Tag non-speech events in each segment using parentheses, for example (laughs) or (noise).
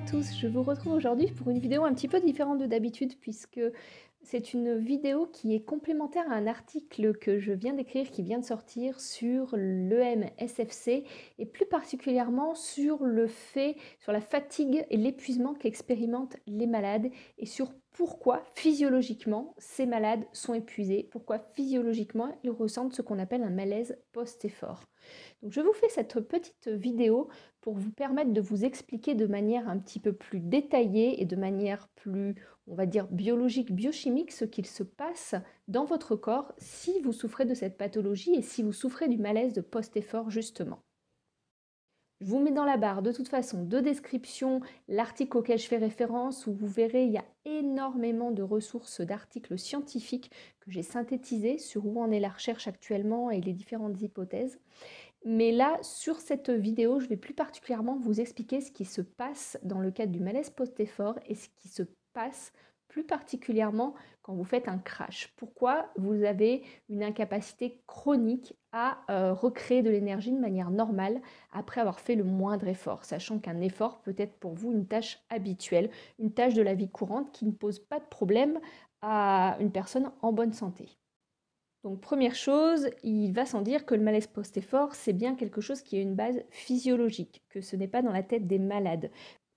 à tous, je vous retrouve aujourd'hui pour une vidéo un petit peu différente de d'habitude puisque c'est une vidéo qui est complémentaire à un article que je viens d'écrire qui vient de sortir sur l'EMSFC et plus particulièrement sur le fait, sur la fatigue et l'épuisement qu'expérimentent les malades et sur pourquoi physiologiquement ces malades sont épuisés, pourquoi physiologiquement ils ressentent ce qu'on appelle un malaise post-effort. Donc je vous fais cette petite vidéo pour vous permettre de vous expliquer de manière un petit peu plus détaillée et de manière plus, on va dire, biologique, biochimique, ce qu'il se passe dans votre corps si vous souffrez de cette pathologie et si vous souffrez du malaise de post-effort justement. Je vous mets dans la barre de toute façon de description l'article auquel je fais référence où vous verrez il y a énormément de ressources d'articles scientifiques que j'ai synthétisés sur où en est la recherche actuellement et les différentes hypothèses. Mais là, sur cette vidéo, je vais plus particulièrement vous expliquer ce qui se passe dans le cadre du malaise post-effort et ce qui se passe plus particulièrement vous faites un crash Pourquoi vous avez une incapacité chronique à euh, recréer de l'énergie de manière normale après avoir fait le moindre effort, sachant qu'un effort peut être pour vous une tâche habituelle, une tâche de la vie courante qui ne pose pas de problème à une personne en bonne santé. Donc première chose, il va sans dire que le malaise post-effort, c'est bien quelque chose qui a une base physiologique, que ce n'est pas dans la tête des malades,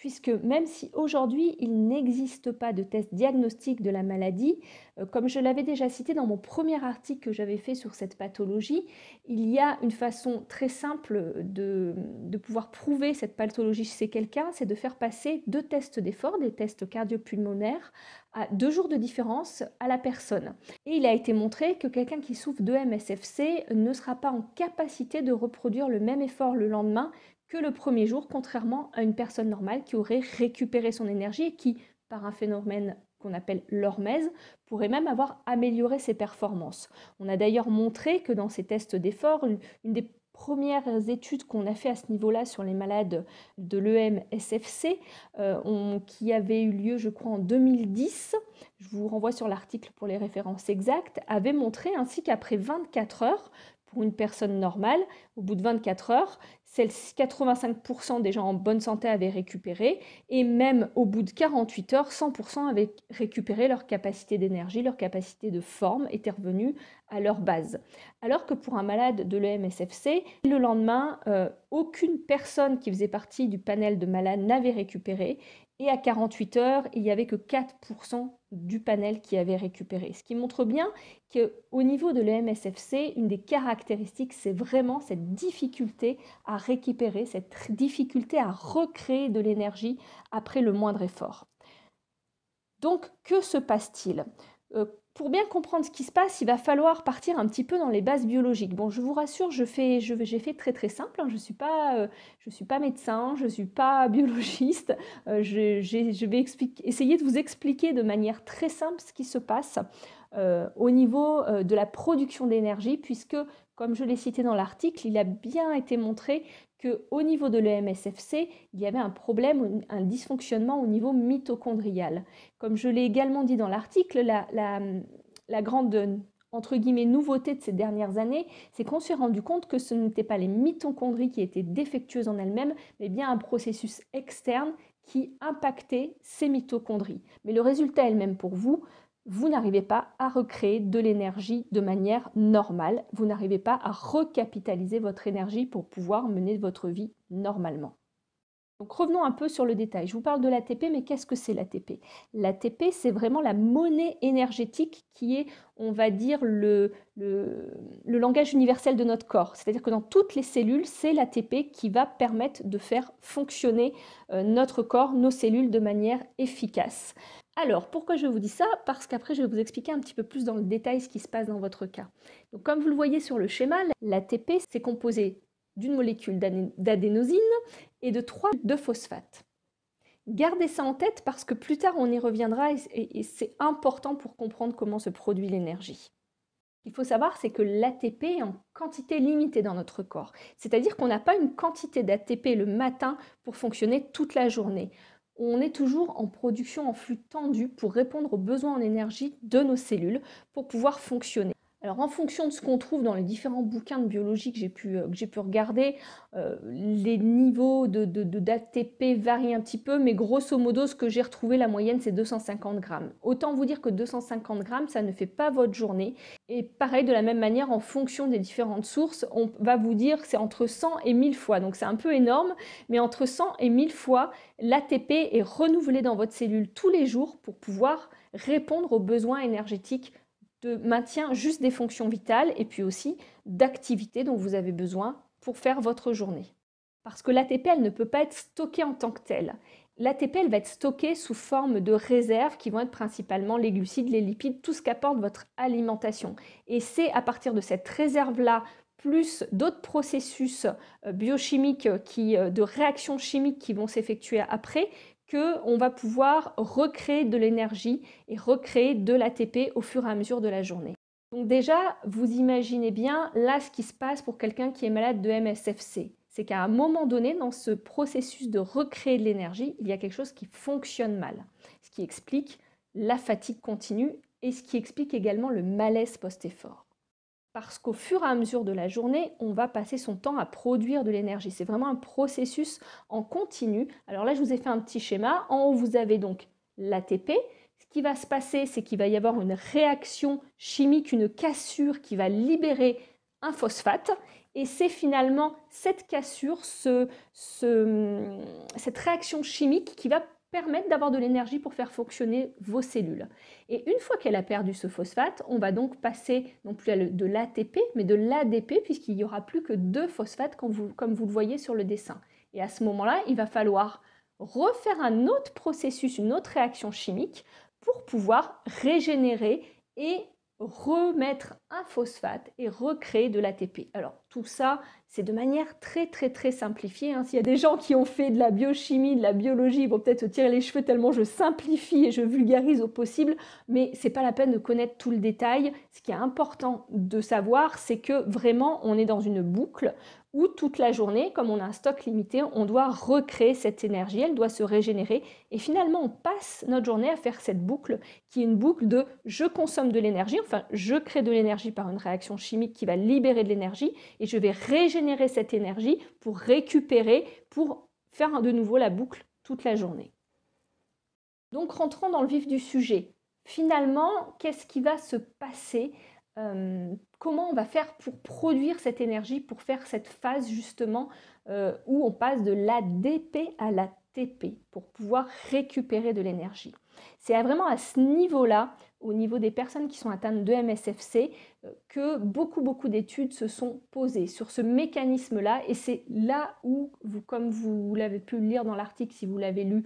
puisque même si aujourd'hui il n'existe pas de test diagnostique de la maladie, euh, comme je l'avais déjà cité dans mon premier article que j'avais fait sur cette pathologie, il y a une façon très simple de, pouvoir prouver cette pathologie chez quelqu'un, c'est de faire passer deux tests d'effort, des tests cardiopulmonaires, à deux jours de différence à la personne. Et il a été montré que quelqu'un qui souffre de MSFC ne sera pas en capacité de reproduire le même effort le lendemain que le premier jour, contrairement à une personne normale qui aurait récupéré son énergie et qui, par un phénomène qu'on appelle l'hormèse, pourrait même avoir amélioré ses performances. On a d'ailleurs montré que dans ces tests d'effort, une, des premières études qu'on a fait à ce niveau-là sur les malades de l'EMSFC, euh, qui avait eu lieu, je crois, en 2010, je vous renvoie sur l'article pour les références exactes, avait montré ainsi qu'après 24 heures, pour une personne normale, au bout de 24 heures, 85% des gens en bonne santé avaient récupéré, et même au bout de 48 heures, 100% avaient récupéré leur capacité d'énergie, leur capacité de forme était revenue leur base. Alors que pour un malade de l'EMSFC, le lendemain, euh, aucune personne qui faisait partie du panel de malades n'avait récupéré. Et à 48 heures, il n'y avait que 4% du panel qui avait récupéré. Ce qui montre bien qu'au niveau de l'EMSFC, une des caractéristiques, c'est vraiment cette difficulté à récupérer, cette difficulté à recréer de l'énergie après le moindre effort. Donc, que se passe-t-il euh, pour bien comprendre ce qui se passe, il va falloir partir un petit peu dans les bases biologiques. Bon, je vous rassure, je fais, je, j'ai fait très très simple. Hein. je suis pas, euh, suis pas médecin, je ne suis pas (laughs) biologiste. Euh, je, vais essayer de vous expliquer de manière très simple ce qui se passe euh, au niveau de la production d'énergie, puisque comme je l'ai cité dans l'article, il a bien été montré qu'au niveau de l'EMSFC, il y avait un problème, un dysfonctionnement au niveau mitochondrial. Comme je l'ai également dit dans l'article, la, la grande entre guillemets, nouveauté de ces dernières années, c'est qu'on s'est rendu compte que ce n'était pas les mitochondries qui étaient défectueuses en elles-mêmes, mais bien un processus externe qui impactait ces mitochondries. Mais le résultat est le même pour vous vous n'arrivez pas à recréer de l'énergie de manière normale, vous n'arrivez pas à recapitaliser votre énergie pour pouvoir mener votre vie normalement. Donc revenons un peu sur le détail. Je vous parle de l'ATP, mais qu'est-ce que c'est l'ATP L'ATP, c'est vraiment la monnaie énergétique qui est, on va dire, le, le langage universel de notre corps. C'est-à-dire que dans toutes les cellules, c'est l'ATP qui va permettre de faire fonctionner euh, notre corps, nos cellules de manière efficace. Alors, pourquoi je vous dis ça Parce qu'après, je vais vous expliquer un petit peu plus dans le détail ce qui se passe dans votre cas. comme vous le voyez sur le schéma, l'ATP, c'est composé d'une molécule d'adénosine et de trois de phosphate. Gardez ça en tête parce que plus tard, on y reviendra et c'est important pour comprendre comment se produit l'énergie. Il faut savoir, c'est que l'ATP est en quantité limitée dans notre corps. C'est-à-dire qu'on n'a pas une quantité d'ATP le matin pour fonctionner toute la journée on est toujours en production en flux tendu pour répondre aux besoins en énergie de nos cellules pour pouvoir fonctionner. Alors en fonction de ce qu'on trouve dans les différents bouquins de biologie que j'ai pu, euh, pu regarder, euh, les niveaux de, d'ATP varie un petit peu, mais grosso modo, ce que j'ai retrouvé, la moyenne, c'est 250 grammes. Autant vous dire que 250 grammes, ça ne fait pas votre journée. Et pareil, de la même manière, en fonction des différentes sources, on va vous dire que c'est entre 100 et 1000 fois. Donc c'est un peu énorme, mais entre 100 et 1000 fois, l'ATP est renouvelé dans votre cellule tous les jours pour pouvoir répondre aux besoins énergétiques de maintien juste des fonctions vitales et puis aussi d'activité dont vous avez besoin pour faire votre journée. Parce que l'ATP, elle ne peut pas être stockée en tant que telle. L'ATP, elle va être stockée sous forme de réserves qui vont être principalement les glucides, les lipides, tout ce qu'apporte votre alimentation. Et c'est à partir de cette réserve-là plus d'autres processus euh, biochimiques euh, qui, euh, de réactions chimiques qui vont s'effectuer après, qu'on va pouvoir recréer de l'énergie et recréer de l'ATP au fur et à mesure de la journée. Donc déjà, vous imaginez bien là ce qui se passe pour quelqu'un qui est malade de MSFC c'est qu'à un moment donné, dans ce processus de recréer de l'énergie, il y a quelque chose qui fonctionne mal, ce qui explique la fatigue continue et ce qui explique également le malaise post-effort. Parce qu'au fur et à mesure de la journée, on va passer son temps à produire de l'énergie. C'est vraiment un processus en continu. Alors là, je vous ai fait un petit schéma. En haut, vous avez donc l'ATP. Ce qui va se passer, c'est qu'il va y avoir une réaction chimique, une cassure qui va libérer un phosphate et c'est finalement cette cassure, cette réaction chimique qui va permettre d'avoir de l'énergie pour faire fonctionner vos cellules. Et une fois qu'elle a perdu ce phosphate, on va donc passer non plus à de l'ATP, mais de l'ADP, puisqu'il n'y aura plus que deux phosphates, comme vous, comme vous, le voyez sur le dessin. Et à ce moment-là, il va falloir refaire un autre processus, une autre réaction chimique, pour pouvoir régénérer et remettre un phosphate et recréer de l'ATP. Alors, tout ça, c'est de manière très très très simplifiée. Hein. S'il y a des gens qui ont fait de la biochimie, de la biologie, ils vont peut-être se tirer les cheveux tellement je simplifie et je vulgarise au possible, mais c'est pas la peine de connaître tout le détail. Ce qui est important de savoir, c'est que vraiment on est dans une boucle où toute la journée, comme on a un stock limité, on doit recréer cette énergie, elle doit se régénérer. Et finalement, on passe notre journée à faire cette boucle, qui est une boucle de je consomme de l'énergie, enfin je crée de l'énergie par une réaction chimique qui va libérer de l'énergie, et je vais régénérer cette énergie pour récupérer, pour faire de nouveau la boucle toute la journée. Donc rentrons dans le vif du sujet. Finalement, qu'est-ce qui va se passer euh, Comment on va faire pour produire cette énergie, pour faire cette phase justement euh, où on passe de l'ADP à la TP pour pouvoir récupérer de l'énergie C'est vraiment à ce niveau-là au niveau des personnes qui sont atteintes de MSFC euh, que beaucoup, beaucoup d'études se sont posées sur ce mécanisme-là. Et c'est là où, vous, comme vous l'avez pu lire dans l'article, si vous l'avez lu,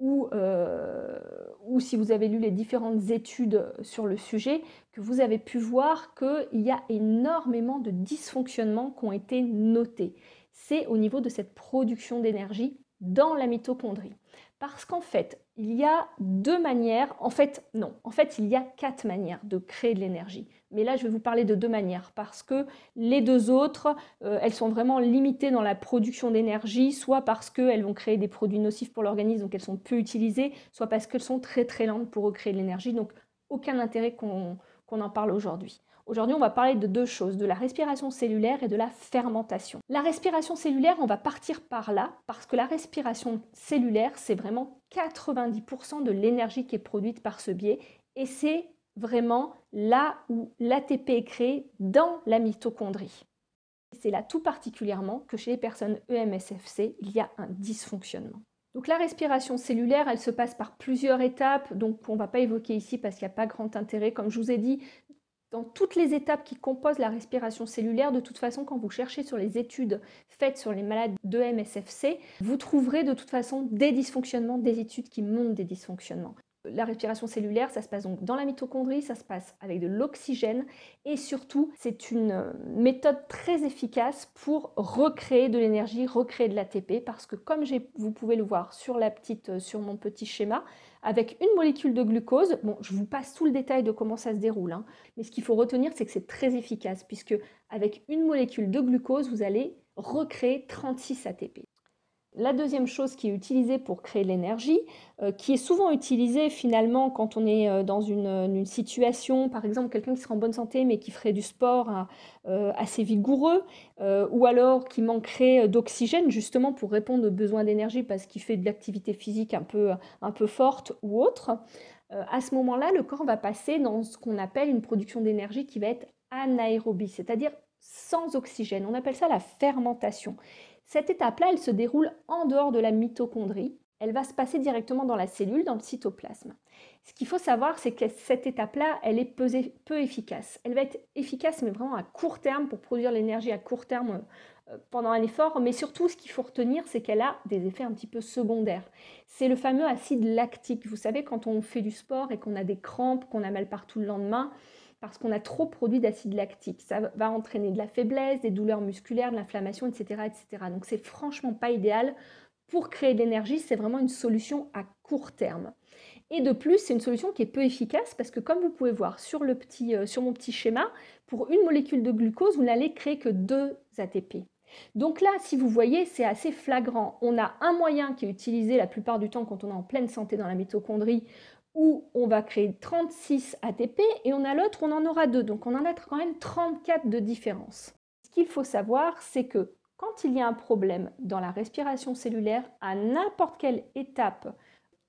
ou, euh, ou, si vous avez lu les différentes études sur le sujet, que vous avez pu voir qu'il y a énormément de dysfonctionnements qui ont été notés. C'est au niveau de cette production d'énergie dans la mitochondrie. Parce qu'en fait, il y a deux manières, en fait, non, en fait, il y a quatre manières de créer de l'énergie. Mais là, je vais vous parler de deux manières, parce que les deux autres, euh, elles sont vraiment limitées dans la production d'énergie, soit parce qu'elles vont créer des produits nocifs pour l'organisme, donc elles sont peu utilisées, soit parce qu'elles sont très très lentes pour recréer de l'énergie, donc aucun intérêt qu'on en parle aujourd'hui. Aujourd'hui, on va parler de deux choses, de la respiration cellulaire et de la fermentation. La respiration cellulaire, on va partir par là, parce que la respiration cellulaire, c'est vraiment 90% de l'énergie qui est produite par ce biais, et c'est vraiment là où l'ATP est créé dans la mitochondrie. C'est là tout particulièrement que chez les personnes EMSFC, il y a un dysfonctionnement. Donc la respiration cellulaire, elle se passe par plusieurs étapes, donc on ne va pas évoquer ici parce qu'il n'y a pas grand intérêt. Comme je vous ai dit, dans toutes les étapes qui composent la respiration cellulaire. De toute façon, quand vous cherchez sur les études faites sur les malades de MSFC, vous trouverez de toute façon des dysfonctionnements, des études qui montrent des dysfonctionnements. La respiration cellulaire, ça se passe donc dans la mitochondrie, ça se passe avec de l'oxygène et surtout, c'est une euh, méthode très efficace pour recréer de l'énergie, recréer de l'ATP parce que comme vous pouvez le voir sur la petite euh, sur mon petit schéma, avec une molécule de glucose, bon, je vous passe tout le détail de comment ça se déroule, hein, mais ce qu'il faut retenir, c'est que c'est très efficace puisque avec une molécule de glucose, vous allez recréer 36 ATP. La deuxième chose qui est utilisée pour créer de l'énergie, euh, qui est souvent utilisée finalement quand on est euh, dans une, situation, par exemple quelqu'un qui serait en bonne santé mais qui ferait du sport hein, euh, assez vigoureux, ou alors qui manquerait d'oxygène justement pour répondre aux besoins d'énergie parce qu'il fait de l'activité physique un peu, un peu forte ou autre, à ce moment-là, le corps va passer dans ce qu'on appelle une production d'énergie qui va être anaérobie, c'est-à-dire sans oxygène. On appelle ça la fermentation. Cette étape-là, elle se déroule en dehors de la mitochondrie. Elle va se passer directement dans la cellule, dans le cytoplasme. Ce qu'il faut savoir, c'est que cette étape-là, elle est peu, efficace. Elle va être efficace, mais vraiment à court terme, pour produire l'énergie à court terme euh, pendant un effort. Mais surtout, ce qu'il faut retenir, c'est qu'elle a des effets un petit peu secondaires. C'est le fameux acide lactique. Vous savez, quand on fait du sport et qu'on a des crampes, qu'on a mal partout le lendemain, parce qu'on a trop produit d'acide lactique. Ça va entraîner de la faiblesse, des douleurs musculaires, de l'inflammation, etc., etc. Donc c'est franchement pas idéal pour créer de l'énergie. C'est vraiment une solution à court terme. Et de plus, c'est une solution qui est peu efficace parce que comme vous pouvez voir sur, le petit, euh, sur mon petit schéma, pour une molécule de glucose, vous n'allez créer que deux ATP. Donc là, si vous voyez, c'est assez flagrant. On a un moyen qui est utilisé la plupart du temps quand on est en pleine santé dans la mitochondrie où on va créer 36 ATP et on a l'autre, on en aura deux. Donc on en a quand même 34 de différence. Ce qu'il faut savoir, c'est que quand il y a un problème dans la respiration cellulaire, à n'importe quelle étape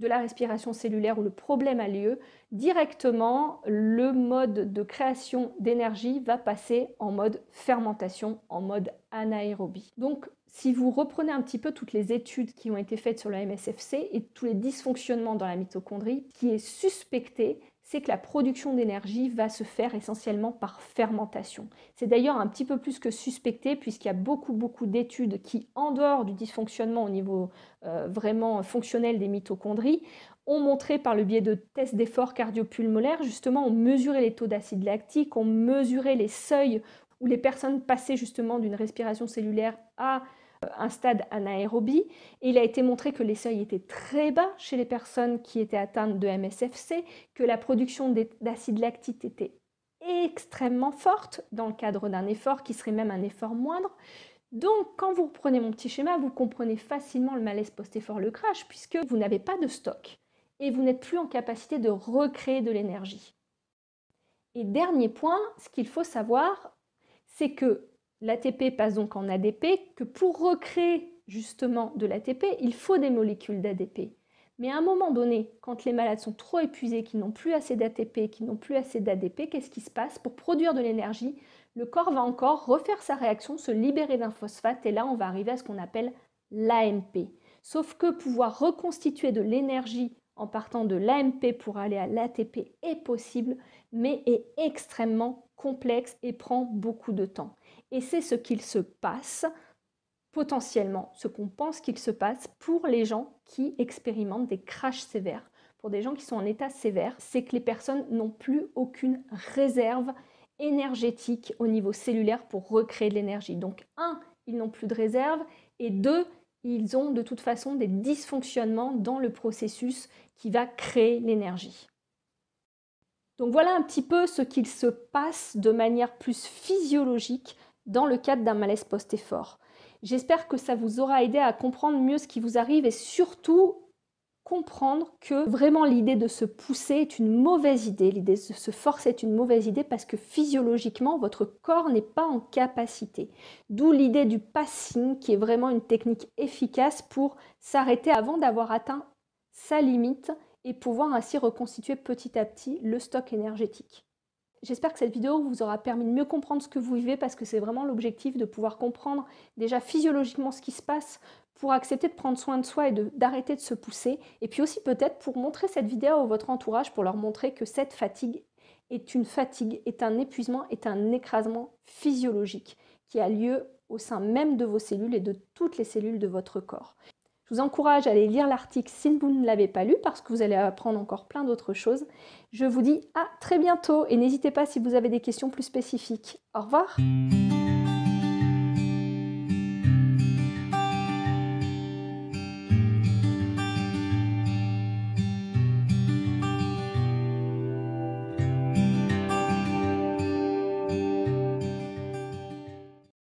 de la respiration cellulaire où le problème a lieu, directement le mode de création d'énergie va passer en mode fermentation, en mode anaérobie. Donc si vous reprenez un petit peu toutes les études qui ont été faites sur le MSFC et tous les dysfonctionnements dans la mitochondrie, qui est suspecté, c'est que la production d'énergie va se faire essentiellement par fermentation. C'est d'ailleurs un petit peu plus que suspecté puisqu'il y a beaucoup beaucoup d'études qui, en dehors du dysfonctionnement au niveau euh, vraiment fonctionnel des mitochondries, ont montré par le biais de tests d'efforts cardiopulmonaires, justement, ont mesuré les taux d'acide lactique, ont mesuré les seuils où les personnes passaient justement d'une respiration cellulaire à un stade anaérobie. Et il a été montré que les seuils étaient très bas chez les personnes qui étaient atteintes de MSFC, que la production d'acide lactique était extrêmement forte dans le cadre d'un effort qui serait même un effort moindre. Donc, quand vous reprenez mon petit schéma, vous comprenez facilement le malaise post-effort, le crash, puisque vous n'avez pas de stock et vous n'êtes plus en capacité de recréer de l'énergie. Et dernier point, ce qu'il faut savoir, c'est que L'ATP passe donc en ADP, que pour recréer justement de l'ATP, il faut des molécules d'ADP. Mais à un moment donné, quand les malades sont trop épuisés, qu'ils n'ont plus assez d'ATP, qu'ils n'ont plus assez d'ADP, qu'est-ce qui se passe Pour produire de l'énergie, le corps va encore refaire sa réaction, se libérer d'un phosphate, et là on va arriver à ce qu'on appelle l'AMP. Sauf que pouvoir reconstituer de l'énergie en partant de l'AMP pour aller à l'ATP est possible, mais est extrêmement complexe et prend beaucoup de temps et c'est ce qu'il se passe potentiellement, ce qu'on pense qu'il se passe pour les gens qui expérimentent des crashs sévères. Pour des gens qui sont en état sévère, c'est que les personnes n'ont plus aucune réserve énergétique au niveau cellulaire pour recréer de l'énergie. Donc, un, ils n'ont plus de réserve, et deux, ils ont de toute façon des dysfonctionnements dans le processus qui va créer l'énergie. Donc voilà un petit peu ce qu'il se passe de manière plus physiologique dans le cadre d'un malaise post-effort. J'espère que ça vous aura aidé à comprendre mieux ce qui vous arrive et surtout comprendre que vraiment l'idée de se pousser est une mauvaise idée, l'idée de se forcer est une mauvaise idée parce que physiologiquement, votre corps n'est pas en capacité. D'où l'idée du passing qui est vraiment une technique efficace pour s'arrêter avant d'avoir atteint sa limite et pouvoir ainsi reconstituer petit à petit le stock énergétique. J'espère que cette vidéo vous aura permis de mieux comprendre ce que vous vivez parce que c'est vraiment l'objectif de pouvoir comprendre déjà physiologiquement ce qui se passe pour accepter de prendre soin de soi et d'arrêter de, se pousser. Et puis aussi peut-être pour montrer cette vidéo à votre entourage pour leur montrer que cette fatigue est une fatigue, est un épuisement, est un écrasement physiologique qui a lieu au sein même de vos cellules et de toutes les cellules de votre corps. Je vous encourage à aller lire l'article si vous ne l'avez pas lu parce que vous allez apprendre encore plein d'autres choses. Je vous dis à très bientôt et n'hésitez pas si vous avez des questions plus spécifiques. Au revoir